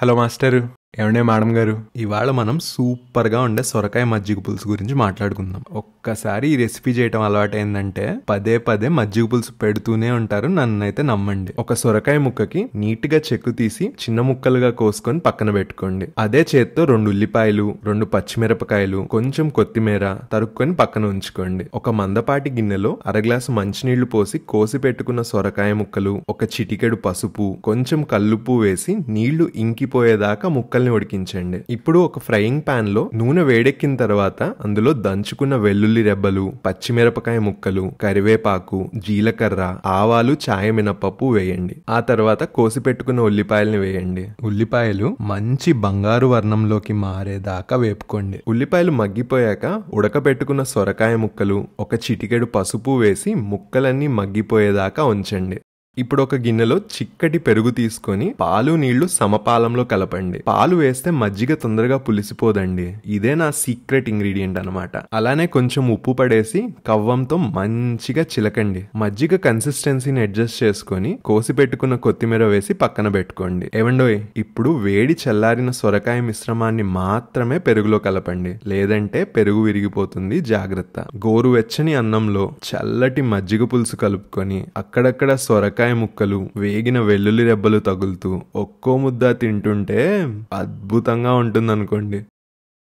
Hello, Master. ఏమండే madam గారు ఇవాళ మనం సూపర్గా ఉండే సొరకాయ మజ్జిగ పులుసు గురించి మాట్లాడుకుందాం ఒక్కసారి ఈ రెసిపీ చేయటం అలవాటైందంటే పదే పదే మజ్జిగ పులుసు పెడుతూనే ఉంటారు నన్ను అయితే నమ్మండి ఒక సొరకాయ ముక్కకి నీట్గా చెక్కు తీసి చిన్న ముక్కలుగా కోసుకొని పక్కన పెట్టుకోండి అదే చేత్తో రెండు ఉల్లిపాయలు రెండు పచ్చిమిరపకాయలు కొంచెం కొత్తిమీర తరుక్కొని పక్కన ఉంచుకోండి ఒక మందపాటి గిన్నెలో అరగ్లాసు మంచినీళ్లు పోసి కోసి పెట్టుకున్న సొరకాయ ముక్కలు ఒక చిటికెడు పసుపు కొంచెం కల్లుపు వేసి నీళ్లు ఇంకిపోయేదాకా ముక్కల్ని ముక్కల్ని ఉడికించండి ఇప్పుడు ఒక ఫ్రైయింగ్ ప్యాన్ లో నూనె వేడెక్కిన తర్వాత అందులో దంచుకున్న వెల్లుల్లి రెబ్బలు పచ్చిమిరపకాయ ముక్కలు కరివేపాకు జీలకర్ర ఆవాలు చాయ మినపప్పు వేయండి ఆ తర్వాత కోసి పెట్టుకున్న ఉల్లిపాయల్ని వేయండి ఉల్లిపాయలు మంచి బంగారు వర్ణంలోకి మారేదాకా వేపుకోండి ఉల్లిపాయలు మగ్గిపోయాక ఉడకబెట్టుకున్న సొరకాయ ముక్కలు ఒక చిటికెడు పసుపు వేసి ముక్కలన్నీ మగ్గిపోయేదాకా ఉంచండి ఇప్పుడు ఒక గిన్నెలో చిక్కటి పెరుగు తీసుకొని పాలు నీళ్లు సమపాలంలో కలపండి పాలు వేస్తే మజ్జిగ తొందరగా పులిసిపోదండి ఇదే నా సీక్రెట్ ఇంగ్రీడియంట్ అనమాట అలానే కొంచెం ఉప్పు పడేసి కవ్వంతో మంచిగా చిలకండి మజ్జిగ కన్సిస్టెన్సీని అడ్జస్ట్ చేసుకొని కోసి పెట్టుకున్న కొత్తిమీర వేసి పక్కన పెట్టుకోండి ఏమండోయ్ ఇప్పుడు వేడి చల్లారిన సొరకాయ మిశ్రమాన్ని మాత్రమే పెరుగులో కలపండి లేదంటే పెరుగు విరిగిపోతుంది జాగ్రత్త గోరువెచ్చని అన్నంలో చల్లటి మజ్జిగ పులుసు కలుపుకొని అక్కడక్కడ సొరకాయ వంకాయ ముక్కలు వేగిన వెల్లుల్లి రెబ్బలు తగులుతూ ఒక్కో ముద్ద తింటుంటే అద్భుతంగా ఉంటుంది అనుకోండి